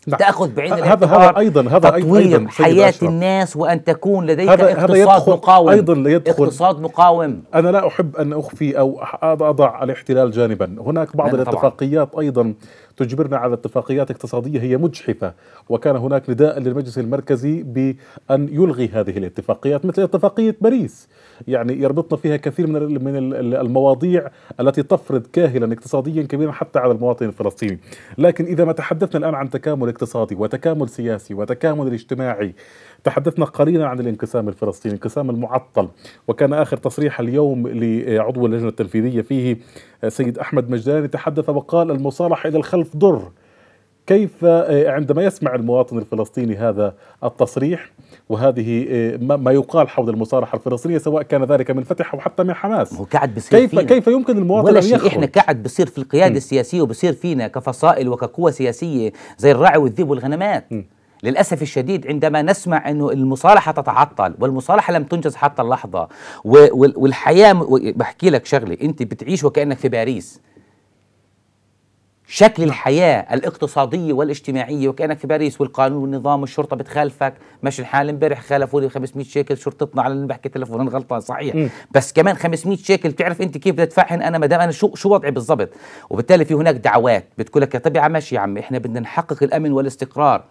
نعم. تاخذ بعين الاعتبار هذا ايضا هذا ايضا حياه الناس وان تكون لديك هذا اقتصاد هذا يدخل مقاوم ايضا يدخل اقتصاد مقاوم انا لا احب ان اخفي او اضع الاحتلال جانبا هناك بعض الاتفاقيات ايضا تجبرنا على اتفاقيات اقتصادية هي مجحفة وكان هناك نداء للمجلس المركزي بأن يلغي هذه الاتفاقيات مثل اتفاقية باريس يعني يربطنا فيها كثير من من المواضيع التي تفرض كاهلا اقتصاديا كبيرا حتى على المواطن الفلسطيني لكن إذا ما تحدثنا الآن عن تكامل اقتصادي وتكامل سياسي وتكامل اجتماعي تحدثنا قليلا عن الانقسام الفلسطيني الانقسام المعطل وكان آخر تصريح اليوم لعضو اللجنة التنفيذية فيه سيد أحمد مجداني تحدث وقال المصالحة إلى الخلف ضر كيف آه، عندما يسمع المواطن الفلسطيني هذا التصريح وهذه آه، ما يقال حول المصالحه الفلسطينيه سواء كان ذلك من فتح او حتى من حماس هو قاعد بصير كيف فينا. كيف يمكن المواطن ولا شيء احنا قاعد بصير في القياده م. السياسيه وبصير فينا كفصائل وكقوى سياسيه زي الراعي والذئب والغنمات م. للأسف الشديد عندما نسمع أنه المصالحة تتعطل والمصالحة لم تنجز حتى اللحظة والحياة بحكي لك شغلة أنت بتعيش وكأنك في باريس شكل نعم. الحياة الاقتصادية والاجتماعية وكأنك في باريس والقانون والنظام والشرطة بتخالفك ماشي الحال امبارح خالفوا لي 500 شيكل شرطتنا على اللي بحكي تلفون غلطان صحيح م. بس كمان 500 شيكل بتعرف انت كيف بدها انا ما دام انا شو شو وضعي بالضبط وبالتالي في هناك دعوات بتقول لك يا طبيعة ماشي يا عم احنا بدنا نحقق الامن والاستقرار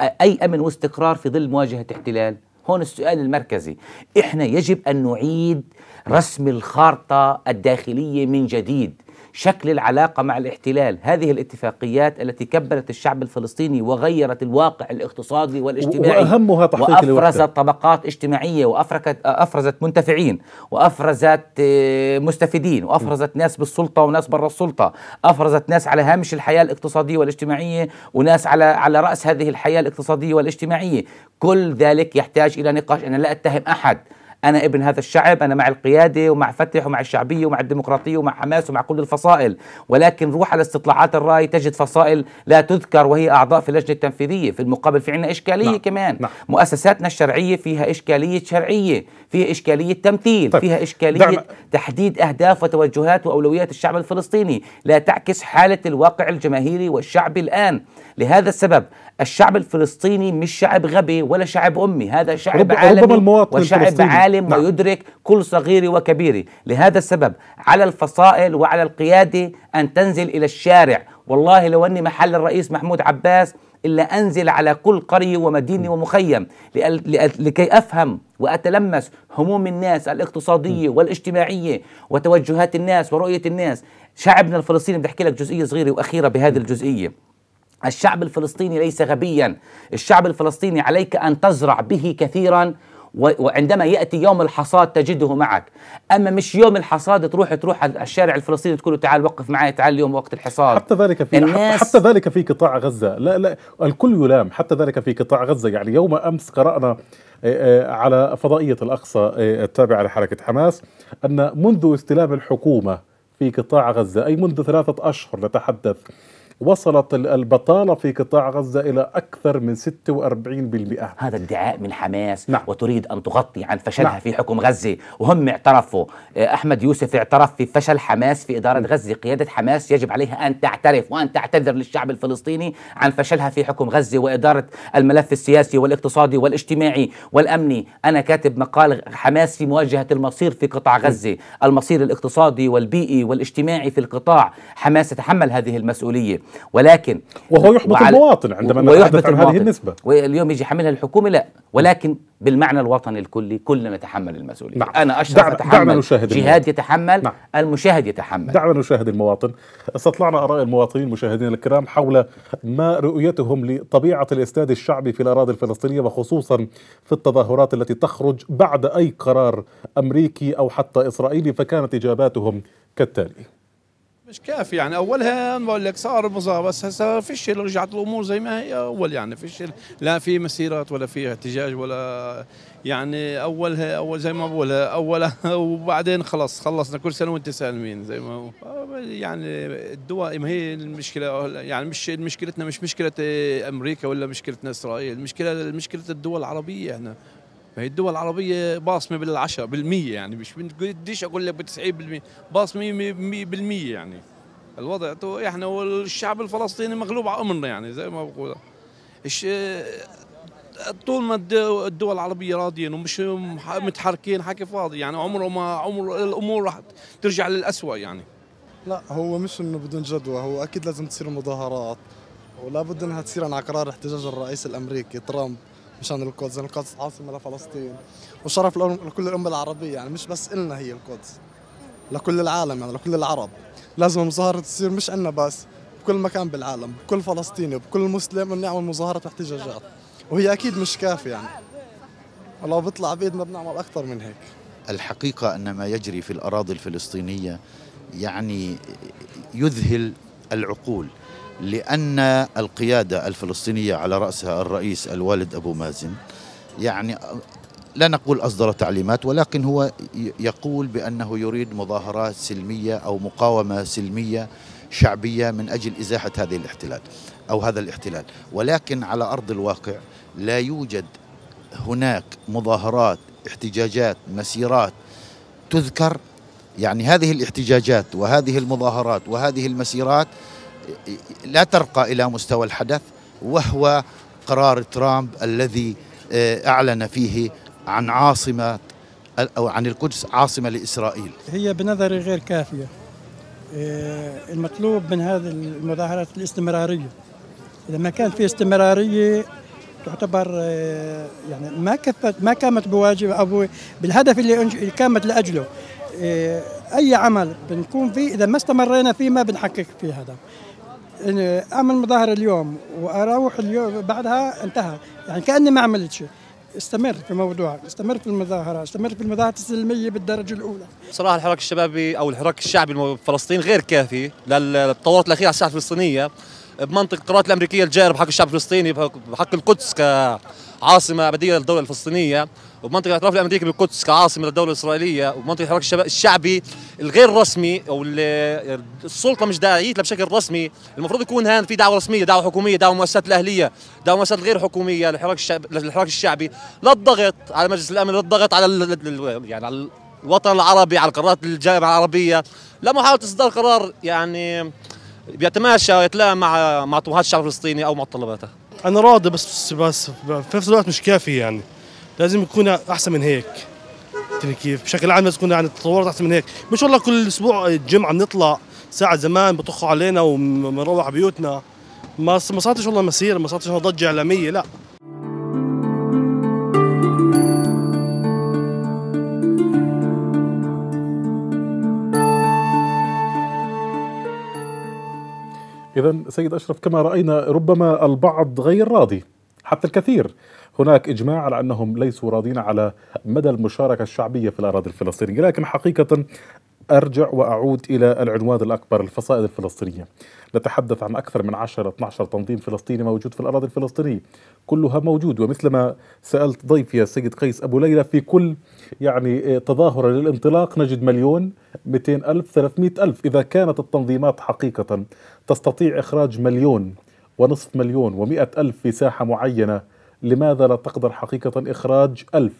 أي أمن واستقرار في ظل مواجهة احتلال هون السؤال المركزي إحنا يجب أن نعيد رسم الخارطة الداخلية من جديد شكل العلاقه مع الاحتلال، هذه الاتفاقيات التي كبلت الشعب الفلسطيني وغيرت الواقع الاقتصادي والاجتماعي واهمها تحقيق وافرزت طبقات اجتماعيه وافرزت افرزت منتفعين وافرزت آه، مستفيدين وافرزت ناس بالسلطه وناس برا السلطه، افرزت ناس على هامش الحياه الاقتصاديه والاجتماعيه وناس على على راس هذه الحياه الاقتصاديه والاجتماعيه، كل ذلك يحتاج الى نقاش، انا لا اتهم احد أنا ابن هذا الشعب أنا مع القيادة ومع فتح ومع الشعبية ومع الديمقراطية ومع حماس ومع كل الفصائل ولكن روح على استطلاعات الرأي تجد فصائل لا تذكر وهي أعضاء في اللجنة التنفيذية في المقابل في عنا إشكالية نعم. كمان نعم. مؤسساتنا الشرعية فيها إشكالية شرعية فيها إشكالية تمثيل طيب. فيها إشكالية دعم. تحديد أهداف وتوجهات وأولويات الشعب الفلسطيني لا تعكس حالة الواقع الجماهيري والشعبي الآن لهذا السبب الشعب الفلسطيني مش شعب غبي ولا شعب أمي هذا شعب عالمي وشعب عالم نعم. ويدرك كل صغير وكبير لهذا السبب على الفصائل وعلى القيادة أن تنزل إلى الشارع والله لو أني محل الرئيس محمود عباس إلا أنزل على كل قرية ومدينة ومخيم لكي أفهم وأتلمس هموم الناس الاقتصادية والاجتماعية وتوجهات الناس ورؤية الناس شعبنا الفلسطيني بدي أحكي لك جزئية صغيرة وأخيرة بهذه الجزئية الشعب الفلسطيني ليس غبيا الشعب الفلسطيني عليك أن تزرع به كثيرا وعندما ياتي يوم الحصاد تجده معك اما مش يوم الحصاد تروح تروح على الشارع الفلسطيني تقول له تعال وقف معي تعال اليوم وقت الحصاد حتى ذلك في الناس حتى ذلك في قطاع غزه لا لا الكل يلام حتى ذلك في قطاع غزه يعني يوم امس قرانا آه، آه، على فضائيه الاقصى آه، التابعه لحركه حماس ان منذ استلام الحكومه في قطاع غزه اي منذ ثلاثه اشهر نتحدث وصلت البطالة في قطاع غزة إلى أكثر من 46% هذا ادعاء من حماس نعم. وتريد أن تغطي عن فشلها نعم. في حكم غزة وهم اعترفوا آه، أحمد يوسف اعترف في فشل حماس في إدارة نعم. غزة قيادة حماس يجب عليها أن تعترف وأن تعتذر للشعب الفلسطيني عن فشلها في حكم غزة وإدارة الملف السياسي والاقتصادي والاجتماعي والأمني أنا كاتب مقال حماس في مواجهة المصير في قطاع نعم. غزة نعم. المصير الاقتصادي والبيئي والاجتماعي في القطاع حماس تتحمل هذه المسؤولية ولكن وهو يحبط المواطن عندما نتحدث عن هذه النسبة واليوم يجي يحملها الحكومة لا ولكن بالمعنى الوطني الكلي كلنا نتحمل المسؤولية نعم. أنا أشرف أتحمل نشاهد جهاد المواطن. يتحمل نعم. المشاهد يتحمل دعنا نشاهد المواطن استطلعنا آراء المواطنين المشاهدين الكرام حول ما رؤيتهم لطبيعة الاستاد الشعبي في الأراضي الفلسطينية وخصوصا في التظاهرات التي تخرج بعد أي قرار أمريكي أو حتى إسرائيلي فكانت إجاباتهم كالتالي مش كافي يعني اولها بقول لك صار مظاهر بس هسه شيء رجعت الامور زي ما هي اول يعني شيء لا في مسيرات ولا في احتجاج ولا يعني اولها اول زي ما بقولها اولها وبعدين خلص خلصنا كل سنه وانت سالمين زي ما هو يعني الدول ما هي المشكله يعني مش مشكلتنا مش مشكله امريكا ولا مشكلتنا اسرائيل المشكله مشكله الدول العربيه احنا يعني فهي الدول العربية باصمة بالعشرة بالمية يعني مش بديش أقول لك بتسعين بالمية باصمة بالمية يعني الوضع تو احنا والشعب الفلسطيني مغلوب على امرنا يعني زي ما بقول ايش طول ما الدول العربيه راضيين ومش متحركين حكي فاضي يعني عمره ما عمر الامور راح ترجع للأسوأ يعني لا هو مش انه بدون جدوى هو اكيد لازم تصير مظاهرات ولا بد انها تصير عن قرار احتجاج الرئيس الامريكي ترامب مشان القدس القدس عاصمه لفلسطين وشرف لكل الامه العربيه يعني مش بس النا هي القدس لكل العالم يعني لكل العرب لازم المظاهره تصير مش عنا بس بكل مكان بالعالم بكل فلسطيني وبكل مسلم انه يعمل مظاهرات واحتجاجات وهي اكيد مش كافيه يعني ولو بيطلع بايدنا بنعمل اكثر من هيك الحقيقه ان ما يجري في الاراضي الفلسطينيه يعني يذهل العقول لأن القيادة الفلسطينية على رأسها الرئيس الوالد أبو مازن يعني لا نقول أصدر تعليمات ولكن هو يقول بأنه يريد مظاهرات سلمية أو مقاومة سلمية شعبية من أجل إزاحة هذه الاحتلال أو هذا الاحتلال ولكن على أرض الواقع لا يوجد هناك مظاهرات احتجاجات مسيرات تذكر يعني هذه الاحتجاجات وهذه المظاهرات وهذه المسيرات لا ترقى إلى مستوى الحدث وهو قرار ترامب الذي آه، أعلن فيه عن عاصمة أو عن القدس عاصمة لإسرائيل هي بنظري غير كافية آه، المطلوب من هذه المظاهرات الاستمرارية إذا ما كان في استمرارية تعتبر آه، يعني ما كفت ما قامت بواجب أو بالهدف اللي قامت لأجله أي عمل بنكون فيه إذا ما استمرينا فيه ما بنحقق فيه هذا اعمل مظاهره اليوم واروح اليوم بعدها انتهى يعني كاني ما عملت شيء استمر في موضوع استمر في المظاهره استمر في المظاهره السلميه بالدرجه الاولى صراحه الحراك الشبابي او الحراك الشعبي الفلسطيني غير كافي للتطورات الاخيره على الساحه الفلسطينيه بمنطق القرارات الامريكيه الجائره بحق الشعب الفلسطيني بحق القدس ك عاصمه ابديه للدوله الفلسطينيه ومنطقه الاعتراف الامريكي بالقدس كعاصمه للدوله الاسرائيليه ومنطقه الحراك الشعبي الغير رسمي او السلطه مش داعيتها بشكل رسمي المفروض يكون هان في دعوه رسميه دعوه حكوميه دعوه مؤسسات الاهليه دعوه مؤسسات غير حكوميه للحراك الشعبي للحراك الشعبي للضغط على مجلس الامن للضغط على يعني على الوطن العربي على قرارات الجامعه العربيه لمحاوله اصدار قرار يعني بيتماشى ويتلائم مع مع طموحات الشعب الفلسطيني او طلباته انا راضي بس بس بس في نفس الوقت مش كافي يعني لازم يكون احسن من هيك كيف بشكل عام لازم يكون يعني تطورت احسن من هيك مش والله كل اسبوع الجمعه بنطلع ساعه زمان بطخوا علينا ومنروح بيوتنا ما ما صارتش والله مسيره ما صارتش ضجه اعلاميه لا إذا سيد أشرف كما رأينا ربما البعض غير راضي حتى الكثير هناك إجماع على أنهم ليسوا راضين على مدى المشاركة الشعبية في الأراضي الفلسطينية لكن حقيقة أرجع وأعود إلى العنوان الأكبر الفصائل الفلسطينية نتحدث عن أكثر من 10 12 تنظيم فلسطيني موجود في الأراضي الفلسطينية كلها موجود ومثلما سألت ضيفي السيد قيس أبو ليلى في كل يعني آه، تظاهرة للانطلاق نجد مليون 200 ألف 300 ألف إذا كانت التنظيمات حقيقة تستطيع إخراج مليون ونصف مليون ومئة ألف في ساحة معينة لماذا لا تقدر حقيقة إخراج ألف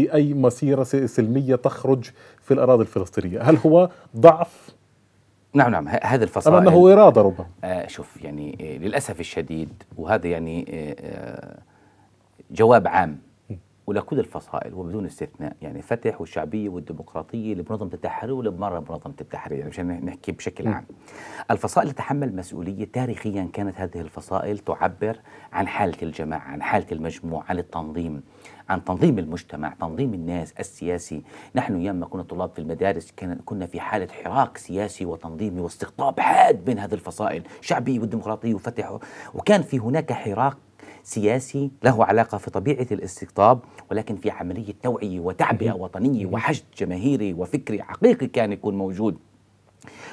في أي مسيرة سلمية تخرج في الأراضي الفلسطينية هل هو ضعف نعم نعم هذا الفصائل أم أنه إرادة ربما آه شوف يعني آه للأسف الشديد وهذا يعني آه, آه، جواب عام ولكل الفصائل وبدون استثناء يعني فتح والشعبيه والديمقراطيه اللي بمنظمه التحرير واللي بمره بمنظمه التحرير يعني عشان نحكي بشكل عام. الفصائل تتحمل مسؤوليه تاريخيا كانت هذه الفصائل تعبر عن حاله الجماعه، عن حاله المجموع، عن التنظيم، عن تنظيم المجتمع تنظيم الناس السياسي نحن ياما كنا طلاب في المدارس كنا في حالة حراك سياسي وتنظيمي واستقطاب حاد بين هذه الفصائل شعبي والديمقراطي وفتح وكان في هناك حراك سياسي له علاقة في طبيعة الاستقطاب ولكن في عملية توعية وتعبئة وطنية وحشد جماهيري وفكري حقيقي كان يكون موجود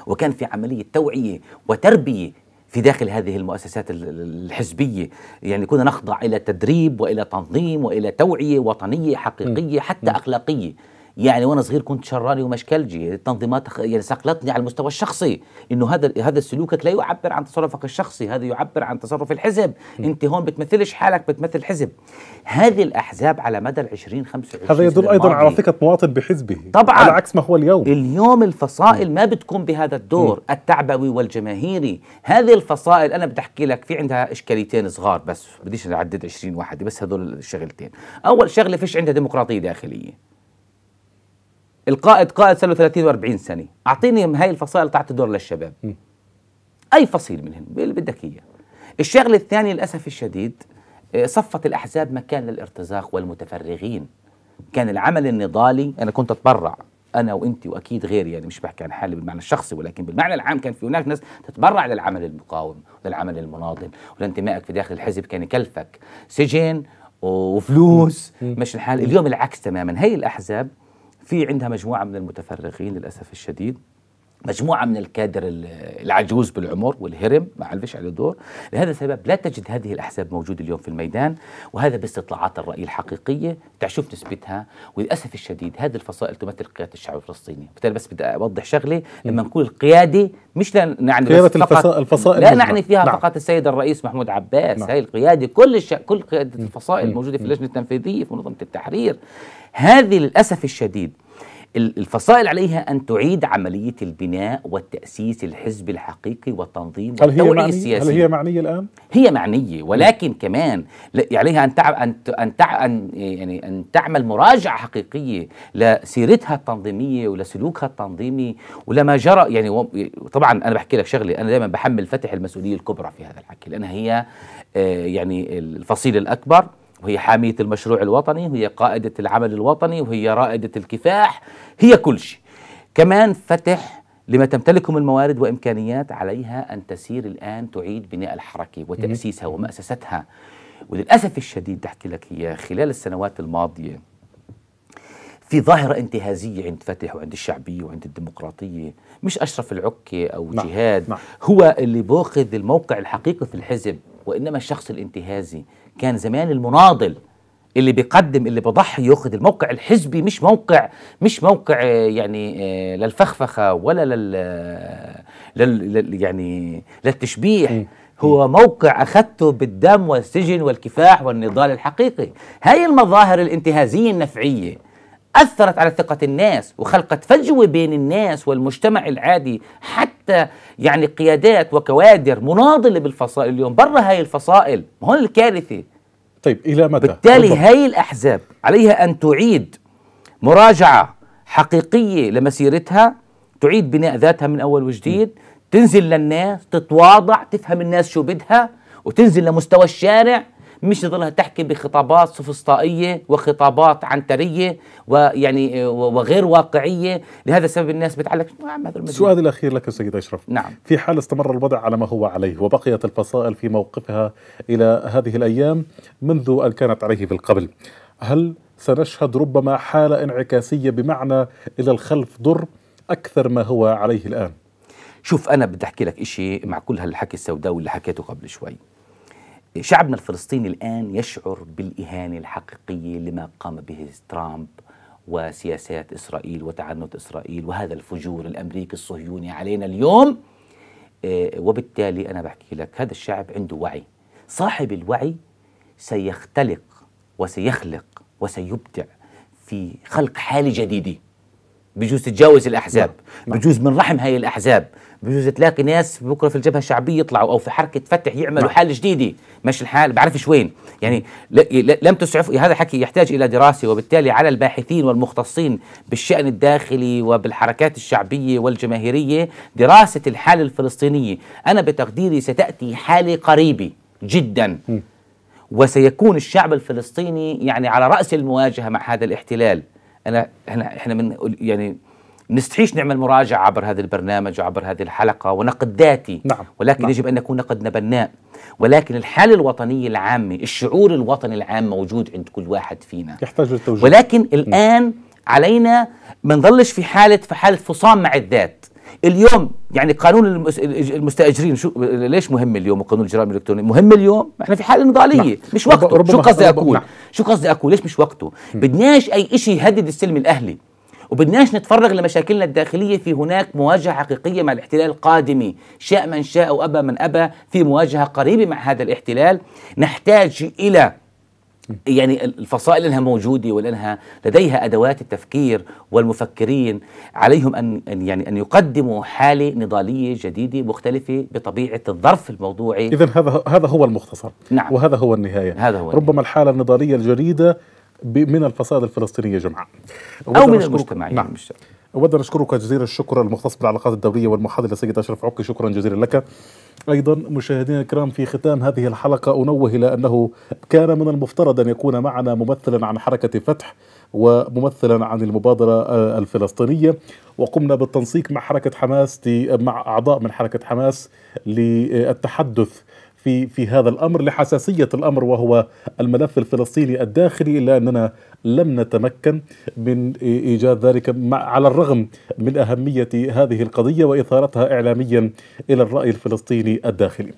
وكان في عملية توعية وتربية في داخل هذه المؤسسات الحزبية يعني كنا نخضع إلى تدريب وإلى تنظيم وإلى توعية وطنية حقيقية حتى أخلاقية يعني وانا صغير كنت شراني ومشكلجي يعني التنظيمات يعني صقلتني على المستوى الشخصي انه هذا هذا سلوكك لا يعبر عن تصرفك الشخصي هذا يعبر عن تصرف الحزب م. انت هون بتمثلش حالك بتمثل حزب هذه الاحزاب على مدى ال20 25 هذا يدل ايضا على ثقه مواطن بحزبه طبعا على عكس ما هو اليوم اليوم الفصائل م. ما بتقوم بهذا الدور م. التعبوي والجماهيري هذه الفصائل انا بدي احكي لك في عندها اشكاليتين صغار بس بديش اعدد 20 واحده بس هذول الشغلتين اول شغله فيش عندها ديمقراطيه داخليه القائد قائد صار له 30 و40 سنه اعطيني هاي الفصائل تعطي دور للشباب م. اي فصيل منهم اللي بدك اياه الشغله الثانيه للاسف الشديد آه، صفت الاحزاب مكان للارتزاق والمتفرغين كان العمل النضالي انا كنت اتبرع انا وانت واكيد غيري يعني مش بحكي عن حالي بالمعنى الشخصي ولكن بالمعنى العام كان في هناك ناس تتبرع للعمل المقاوم للعمل المناضل ولانتمائك في داخل الحزب كان يكلفك سجن وفلوس مش الحال اليوم العكس تماما هي الاحزاب في عندها مجموعه من المتفرغين للاسف الشديد مجموعة من الكادر العجوز بالعمر والهرم ما عرفش على دور لهذا السبب لا تجد هذه الأحزاب موجودة اليوم في الميدان وهذا باستطلاعات الرأي الحقيقية تعشوف نسبتها وللأسف الشديد هذه الفصائل تمثل قيادة الشعب الفلسطيني بالتالي بس بدي أوضح شغلة لما نقول القيادة مش نعني قيادة الفصائل, الفصائل لا نعني فيها نعم. فقط السيد الرئيس محمود عباس نعم. هاي القيادة كل الش... كل قيادة الفصائل الموجودة في اللجنة التنفيذية في منظمة التحرير هذه للأسف الشديد الفصائل عليها أن تعيد عملية البناء والتأسيس الحزب الحقيقي والتنظيم والتوعية السياسية هل هي معنية الآن؟ هي معنية ولكن م. كمان عليها أن تعب أن أن أن يعني أن تعمل مراجعة حقيقية لسيرتها التنظيمية ولسلوكها التنظيمي ولما جرى يعني طبعا أنا بحكي لك شغلة أنا دائما بحمل فتح المسؤولية الكبرى في هذا الحكي لأنها هي آه، يعني الفصيل الأكبر وهي حامية المشروع الوطني وهي قائدة العمل الوطني وهي رائدة الكفاح هي كل شيء كمان فتح لما تمتلكه من موارد وإمكانيات عليها أن تسير الآن تعيد بناء الحركة وتأسيسها ومأسستها وللأسف الشديد أحكي لك إياه خلال السنوات الماضية في ظاهرة انتهازية عند فتح وعند الشعبية وعند الديمقراطية مش أشرف العكة أو نعم. جهاد نعم. هو اللي بوخذ الموقع الحقيقي في الحزب وإنما الشخص الانتهازي كان زمان المناضل اللي بيقدم اللي بيضحي ياخذ الموقع الحزبي مش موقع مش موقع آه، يعني آه، للفخفخه ولا آه، لل, لل يعني للتشبيه هو موقع اخذته بالدم والسجن والكفاح والنضال الحقيقي هاي المظاهر الانتهازيه النفعيه أثرت على ثقة الناس وخلقت فجوة بين الناس والمجتمع العادي حتى يعني قيادات وكوادر مناضلة بالفصائل اليوم برا هاي الفصائل هون الكارثة طيب إلى متى؟ بالتالي بالضبط. هاي الأحزاب عليها أن تعيد مراجعة حقيقية لمسيرتها تعيد بناء ذاتها من أول وجديد م. تنزل للناس تتواضع تفهم الناس شو بدها وتنزل لمستوى الشارع مش تظلها تحكي بخطابات سفسطائية وخطابات عنتريه ويعني وغير واقعيه لهذا السبب الناس بتعلق السؤال الاخير لك سيد اشرف نعم في حال استمر الوضع على ما هو عليه وبقيت الفصائل في موقفها الى هذه الايام منذ ان كانت عليه في القبل هل سنشهد ربما حاله انعكاسيه بمعنى الى الخلف ضر اكثر ما هو عليه الان شوف انا بدي احكي لك إشي مع كل هالحكي السوداوي اللي حكيته قبل شوي شعبنا الفلسطيني الآن يشعر بالإهانة الحقيقية لما قام به ترامب وسياسات إسرائيل وتعنت إسرائيل وهذا الفجور الأمريكي الصهيوني علينا اليوم آه، وبالتالي أنا بحكي لك هذا الشعب عنده وعي صاحب الوعي سيختلق وسيخلق وسيبدع في خلق حالة جديدة بجوز تتجاوز الأحزاب نعم. بجوز من رحم هاي الأحزاب بجوز تلاقي ناس بكره في الجبهه الشعبيه يطلعوا او في حركه فتح يعملوا نعم. حال حاله جديده مش الحال بعرفش وين يعني لم تسعف هذا الحكي يحتاج الى دراسه وبالتالي على الباحثين والمختصين بالشان الداخلي وبالحركات الشعبيه والجماهيريه دراسه الحاله الفلسطينيه انا بتقديري ستاتي حاله قريبه جدا م. وسيكون الشعب الفلسطيني يعني على راس المواجهه مع هذا الاحتلال انا احنا احنا من يعني نستحيش نعمل مراجعة عبر هذا البرنامج وعبر هذه الحلقة ونقد ذاتي نعم. ولكن نعم. يجب أن نكون نقدنا بناء ولكن الحالة الوطنية العامة الشعور الوطني العام موجود عند كل واحد فينا يحتاج للتوجيه ولكن نعم. الآن م. علينا ما نظلش في حالة في حالة فصام مع الذات اليوم يعني قانون المستاجرين شو ليش مهم اليوم وقانون الجرائم الالكترونيه مهم اليوم احنا في حاله نضاليه نعم. مش وقته شو قصدي اقول نعم. شو قصدي اقول ليش مش وقته بدناش اي شيء يهدد السلم الاهلي وبدناش نتفرغ لمشاكلنا الداخلية في هناك مواجهة حقيقية مع الاحتلال القادم شاء من شاء وأبى من أبى في مواجهة قريبة مع هذا الاحتلال نحتاج إلى يعني الفصائل انها موجوده ولانها لديها ادوات التفكير والمفكرين عليهم ان يعني ان يقدموا حاله نضاليه جديده مختلفه بطبيعه الظرف الموضوعي اذا هذا هذا هو المختصر نعم وهذا هو النهايه هذا هو ربما النهاية. الحاله النضاليه الجديده من الفصائل الفلسطينيه جمعاء او من المجتمع يعني نعم. مش أود أن أشكرك جزيل الشكر المختص بالعلاقات الدولية والمحاضر السيد أشرف عكي شكرا جزيلا لك أيضا مشاهدينا الكرام في ختام هذه الحلقة أنوه إلى أنه كان من المفترض أن يكون معنا ممثلا عن حركة فتح وممثلا عن المبادرة آه، الفلسطينية وقمنا بالتنسيق مع حركة حماس مع أعضاء من حركة حماس للتحدث في في هذا الامر لحساسيه الامر وهو الملف الفلسطيني الداخلي الا اننا لم نتمكن من ايجاد ذلك على الرغم من اهميه هذه القضيه واثارتها اعلاميا الى الراي الفلسطيني الداخلي.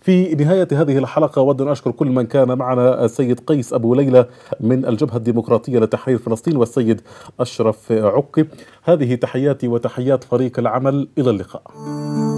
في نهاية هذه الحلقة أود أن أشكر كل من كان معنا السيد قيس أبو ليلى من الجبهة الديمقراطية لتحرير فلسطين والسيد أشرف عقي هذه تحياتي وتحيات فريق العمل إلى اللقاء